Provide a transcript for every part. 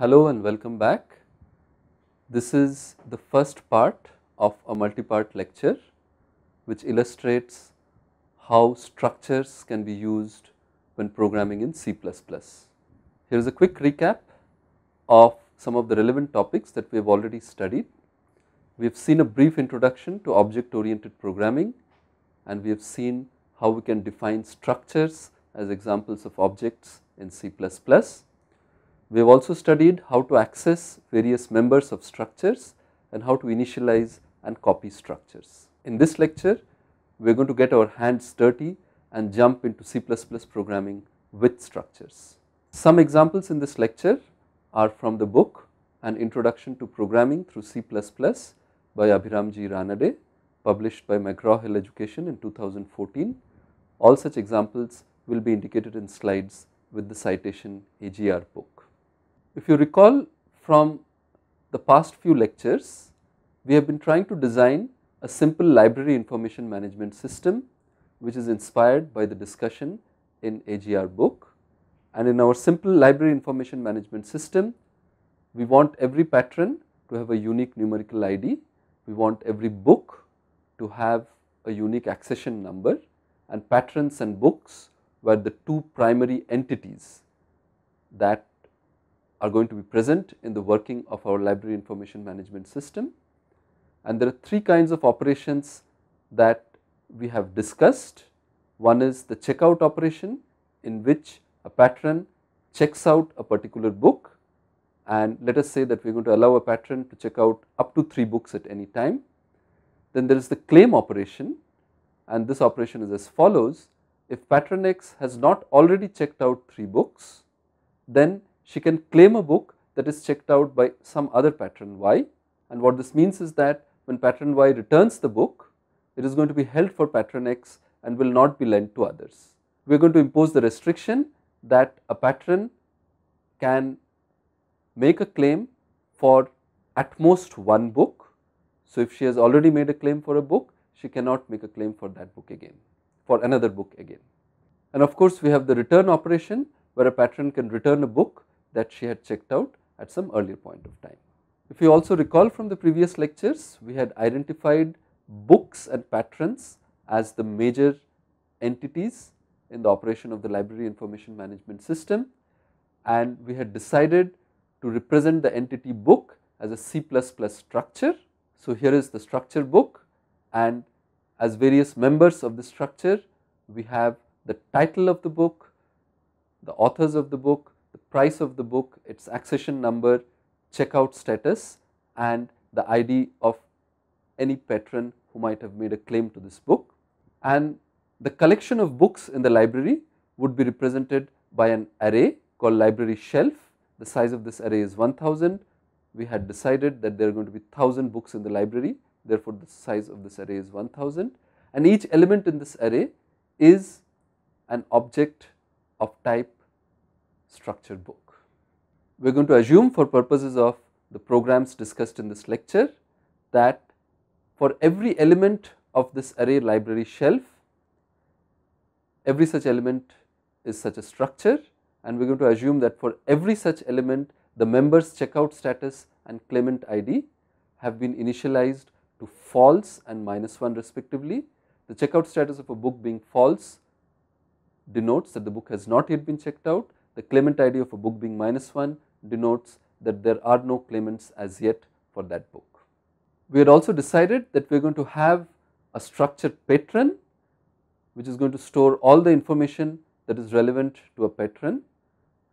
Hello and welcome back. This is the first part of a multi-part lecture which illustrates how structures can be used when programming in C++. Here is a quick recap of some of the relevant topics that we have already studied. We have seen a brief introduction to object oriented programming and we have seen how we can define structures as examples of objects in C++ we have also studied how to access various members of structures and how to initialize and copy structures. In this lecture, we are going to get our hands dirty and jump into C++ programming with structures. Some examples in this lecture are from the book An Introduction to Programming through C++ by Abhiramji Ranade published by McGraw-Hill Education in 2014. All such examples will be indicated in slides with the citation AGR book. If you recall from the past few lectures, we have been trying to design a simple library information management system which is inspired by the discussion in AGR book. And in our simple library information management system, we want every patron to have a unique numerical ID, we want every book to have a unique accession number and patrons and books were the two primary entities that are going to be present in the working of our library information management system. And there are three kinds of operations that we have discussed. One is the checkout operation in which a patron checks out a particular book and let us say that we are going to allow a patron to check out up to 3 books at any time. Then there is the claim operation and this operation is as follows. If patron X has not already checked out 3 books, then she can claim a book that is checked out by some other pattern Y and what this means is that when pattern Y returns the book, it is going to be held for pattern X and will not be lent to others. We are going to impose the restriction that a pattern can make a claim for at most one book. So, if she has already made a claim for a book, she cannot make a claim for that book again, for another book again. And of course, we have the return operation where a pattern can return a book that she had checked out at some earlier point of time. If you also recall from the previous lectures, we had identified books and patrons as the major entities in the operation of the library information management system and we had decided to represent the entity book as a C++ structure. So, here is the structure book and as various members of the structure we have the title of the book, the authors of the book, price of the book, its accession number, checkout status and the ID of any patron who might have made a claim to this book. And the collection of books in the library would be represented by an array called library shelf. The size of this array is 1000. We had decided that there are going to be 1000 books in the library. Therefore, the size of this array is 1000 and each element in this array is an object of type structured book. We are going to assume for purposes of the programs discussed in this lecture that for every element of this array library shelf, every such element is such a structure and we are going to assume that for every such element the members checkout status and claimant ID have been initialized to false and minus 1 respectively. The checkout status of a book being false denotes that the book has not yet been checked out the claimant ID of a book being minus 1 denotes that there are no claimants as yet for that book. We had also decided that we are going to have a structured patron which is going to store all the information that is relevant to a patron.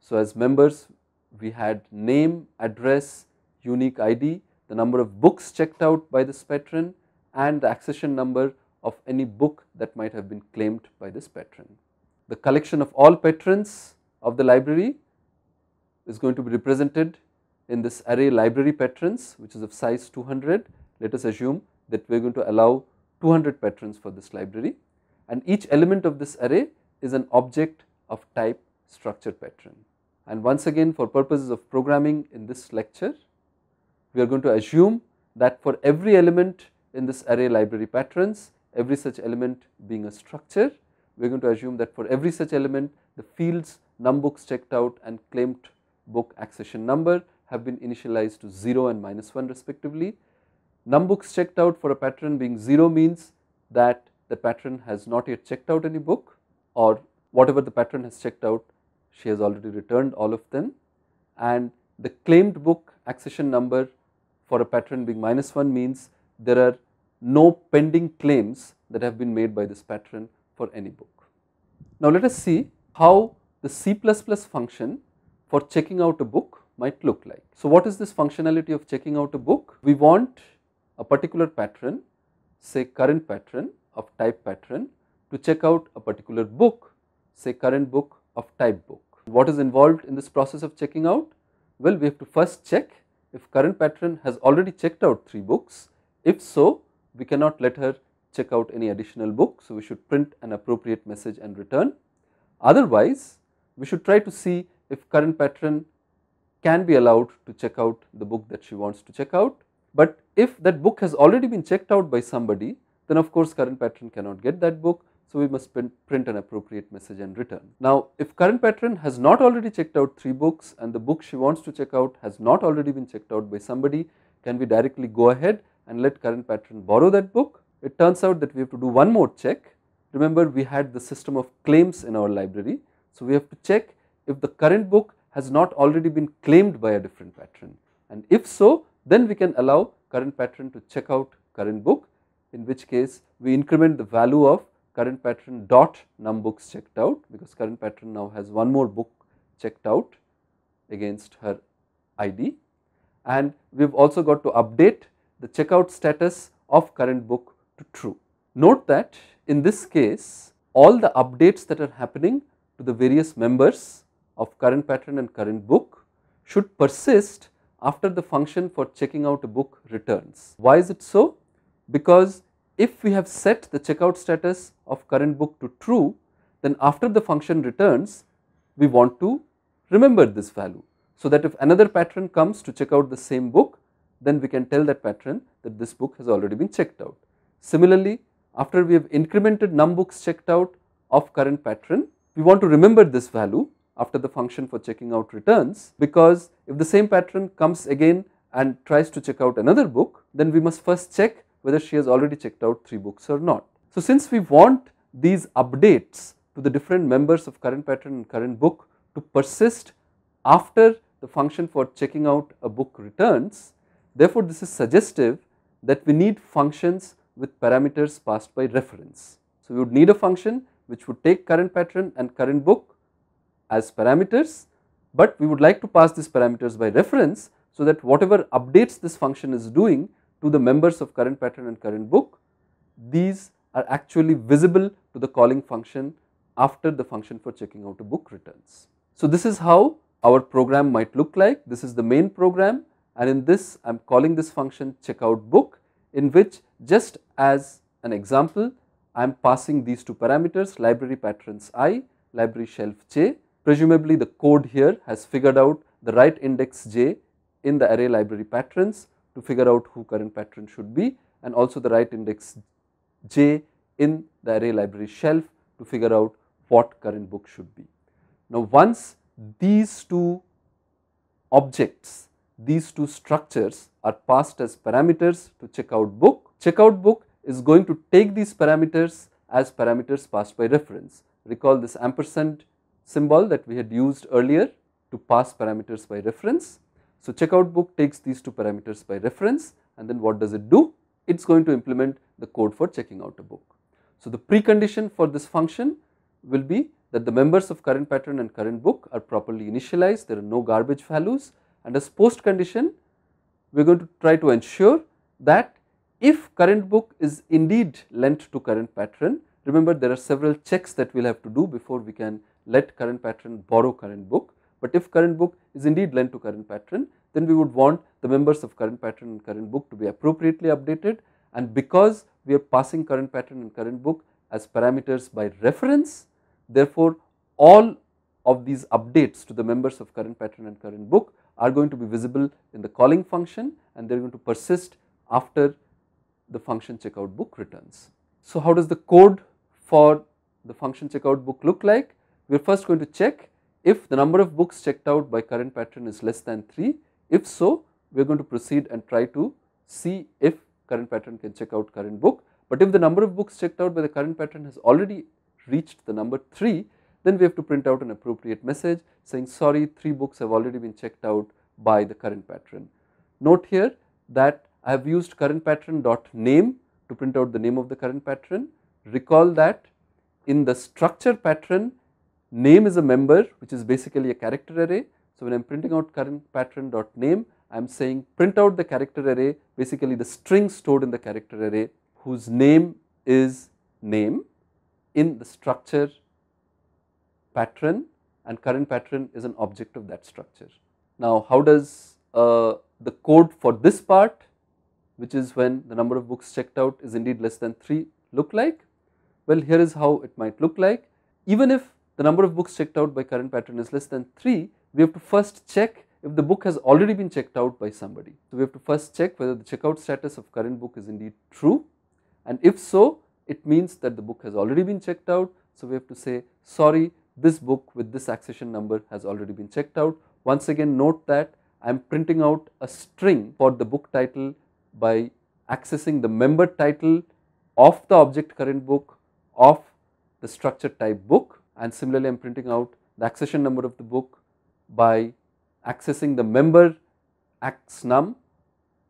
So, as members we had name, address, unique ID, the number of books checked out by this patron and the accession number of any book that might have been claimed by this patron. The collection of all patrons of the library is going to be represented in this array library patrons which is of size 200. Let us assume that we are going to allow 200 patrons for this library and each element of this array is an object of type structure patron. And once again for purposes of programming in this lecture, we are going to assume that for every element in this array library patrons, every such element being a structure, we are going to assume that for every such element the fields num books checked out and claimed book accession number have been initialized to 0 and minus 1 respectively. Num books checked out for a pattern being 0 means that the pattern has not yet checked out any book or whatever the pattern has checked out she has already returned all of them and the claimed book accession number for a pattern being minus 1 means there are no pending claims that have been made by this pattern for any book. Now let us see how the C++ function for checking out a book might look like. So, what is this functionality of checking out a book? We want a particular patron say current patron of type patron to check out a particular book say current book of type book. What is involved in this process of checking out? Well, we have to first check if current patron has already checked out 3 books. If so, we cannot let her check out any additional book. So, we should print an appropriate message and return. Otherwise, we should try to see if current patron can be allowed to check out the book that she wants to check out. But if that book has already been checked out by somebody, then of course current patron cannot get that book. So, we must print an appropriate message and return. Now, if current patron has not already checked out 3 books and the book she wants to check out has not already been checked out by somebody, can we directly go ahead and let current patron borrow that book? It turns out that we have to do one more check. Remember, we had the system of claims in our library so, we have to check if the current book has not already been claimed by a different patron and if so then we can allow current patron to check out current book in which case we increment the value of current patron dot num books checked out because current patron now has one more book checked out against her ID and we have also got to update the checkout status of current book to true. Note that in this case all the updates that are happening to the various members of current pattern and current book should persist after the function for checking out a book returns. Why is it so? Because if we have set the checkout status of current book to true, then after the function returns, we want to remember this value. So that if another patron comes to check out the same book, then we can tell that patron that this book has already been checked out. Similarly, after we have incremented num books checked out of current patron, we want to remember this value after the function for checking out returns because if the same patron comes again and tries to check out another book, then we must first check whether she has already checked out 3 books or not. So, since we want these updates to the different members of current pattern and current book to persist after the function for checking out a book returns, therefore, this is suggestive that we need functions with parameters passed by reference. So, we would need a function which would take current pattern and current book as parameters, but we would like to pass these parameters by reference so that whatever updates this function is doing to the members of current pattern and current book, these are actually visible to the calling function after the function for checking out a book returns. So, this is how our program might look like. This is the main program and in this I am calling this function checkout book in which just as an example I am passing these two parameters library patrons i, library shelf j. Presumably the code here has figured out the right index j in the array library patrons to figure out who current patron should be and also the right index j in the array library shelf to figure out what current book should be. Now once these two objects, these two structures are passed as parameters to checkout book, checkout book is going to take these parameters as parameters passed by reference. Recall this ampersand symbol that we had used earlier to pass parameters by reference. So, checkout book takes these two parameters by reference and then what does it do? It is going to implement the code for checking out a book. So, the precondition for this function will be that the members of current pattern and current book are properly initialized, there are no garbage values and as post condition we are going to try to ensure that if current book is indeed lent to current pattern, remember there are several checks that we will have to do before we can let current pattern borrow current book. But if current book is indeed lent to current pattern, then we would want the members of current pattern and current book to be appropriately updated and because we are passing current pattern and current book as parameters by reference, therefore all of these updates to the members of current pattern and current book are going to be visible in the calling function and they are going to persist after the function checkout book returns. So, how does the code for the function checkout book look like? We are first going to check if the number of books checked out by current patron is less than 3. If so, we are going to proceed and try to see if current patron can check out current book. But if the number of books checked out by the current patron has already reached the number 3, then we have to print out an appropriate message saying sorry 3 books have already been checked out by the current patron. Note here that I have used current pattern dot name to print out the name of the current pattern. Recall that in the structure pattern name is a member which is basically a character array. So, when I am printing out current pattern dot name I am saying print out the character array basically the string stored in the character array whose name is name in the structure pattern and current pattern is an object of that structure. Now, how does uh, the code for this part which is when the number of books checked out is indeed less than 3 look like? Well, here is how it might look like. Even if the number of books checked out by current pattern is less than 3, we have to first check if the book has already been checked out by somebody. So, we have to first check whether the checkout status of current book is indeed true and if so, it means that the book has already been checked out. So, we have to say sorry this book with this accession number has already been checked out. Once again note that I am printing out a string for the book title by accessing the member title of the object current book of the structure type book and similarly I am printing out the accession number of the book by accessing the member axnum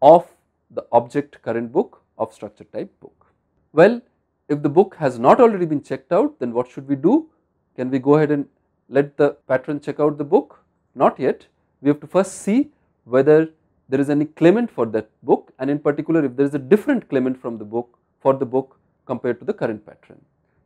of the object current book of structure type book. Well, if the book has not already been checked out then what should we do? Can we go ahead and let the patron check out the book? Not yet. We have to first see whether there is any claimant for that book and in particular if there is a different claimant from the book for the book compared to the current patron.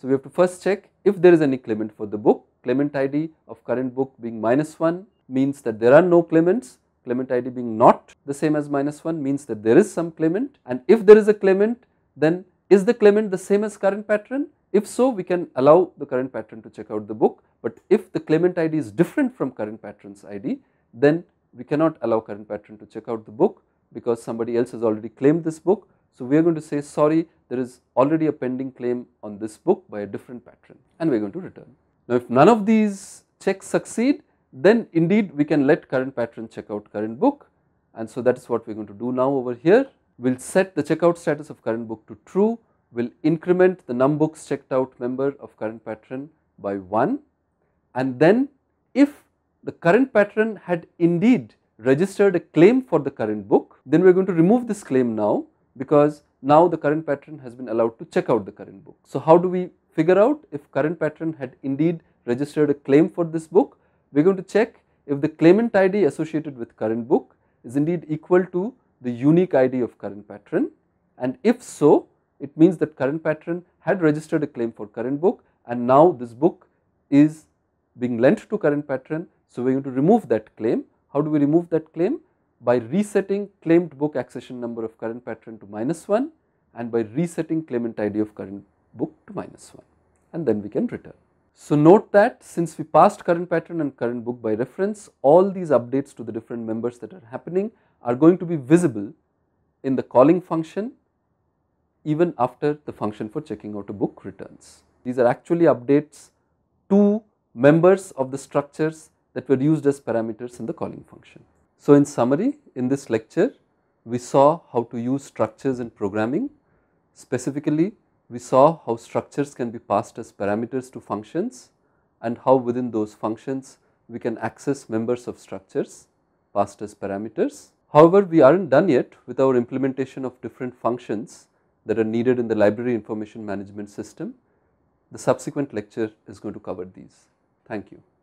So, we have to first check if there is any claimant for the book, claimant ID of current book being minus 1 means that there are no claimants, claimant ID being not the same as minus 1 means that there is some claimant and if there is a claimant then is the claimant the same as current patron? If so, we can allow the current patron to check out the book, but if the claimant ID is different from current patron's ID, then we cannot allow current patron to check out the book because somebody else has already claimed this book. So, we are going to say sorry there is already a pending claim on this book by a different patron and we are going to return. Now, if none of these checks succeed then indeed we can let current patron check out current book and so that is what we are going to do now over here. We will set the checkout status of current book to true, we will increment the num books checked out member of current patron by 1 and then if the current patron had indeed registered a claim for the current book, then we are going to remove this claim now because now the current patron has been allowed to check out the current book. So, how do we figure out if current patron had indeed registered a claim for this book? We are going to check if the claimant ID associated with current book is indeed equal to the unique ID of current patron and if so, it means that current patron had registered a claim for current book and now this book is being lent to current patron so, we are going to remove that claim. How do we remove that claim? By resetting claimed book accession number of current patron to minus 1 and by resetting claimant ID of current book to minus 1 and then we can return. So, note that since we passed current pattern and current book by reference, all these updates to the different members that are happening are going to be visible in the calling function even after the function for checking out a book returns. These are actually updates to members of the structures that were used as parameters in the calling function. So, in summary in this lecture we saw how to use structures in programming. Specifically we saw how structures can be passed as parameters to functions and how within those functions we can access members of structures passed as parameters. However, we are not done yet with our implementation of different functions that are needed in the library information management system. The subsequent lecture is going to cover these. Thank you.